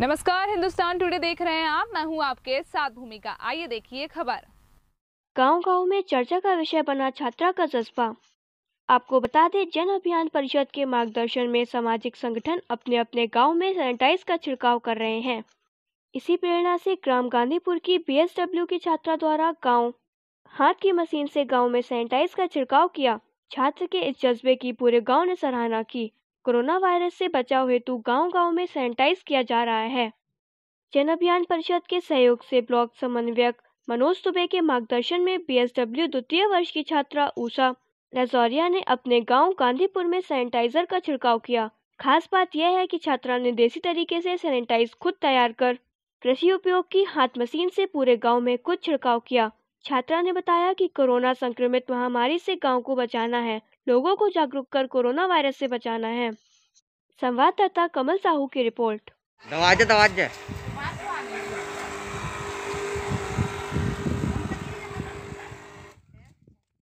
नमस्कार हिंदुस्तान टुडे देख रहे हैं आप मैं हूं आपके साथ भूमिका आइए देखिए खबर गांव गांव में चर्चा का विषय बना छात्रा का जज्बा आपको बता दें जन अभियान परिषद के मार्गदर्शन में सामाजिक संगठन अपने अपने गांव में सैनिटाइज का छिड़काव कर रहे हैं इसी प्रेरणा से ग्राम गांधीपुर की बीएसडब्ल्यू की छात्रा द्वारा गांव हाथ की मशीन से गांव में सैनिटाइज का छिड़काव किया छात्र के इस जज्बे की पूरे गांव ने सराहना की कोरोना वायरस से बचाव हेतु गांव-गांव में सैनिटाइज किया जा रहा है जन अभियान परिषद के सहयोग से ब्लॉक समन्वयक मनोज दुबे के मार्गदर्शन में बीएसडब्ल्यू द्वितीय वर्ष की छात्रा उषा रजौरिया ने अपने गांव गांधीपुर में सैनिटाइजर का छिड़काव किया खास बात यह है कि छात्रा ने देसी तरीके से सैनिटाइज खुद तैयार कर कृषि उपयोग की हाथ मशीन से पूरे गांव में खुद छिड़काव किया छात्रा ने बताया कि कोरोना संक्रमित महामारी से गांव को बचाना है लोगों को जागरूक कर कोरोना वायरस से बचाना है संवाददाता कमल साहू की रिपोर्ट दवाजे दवाजे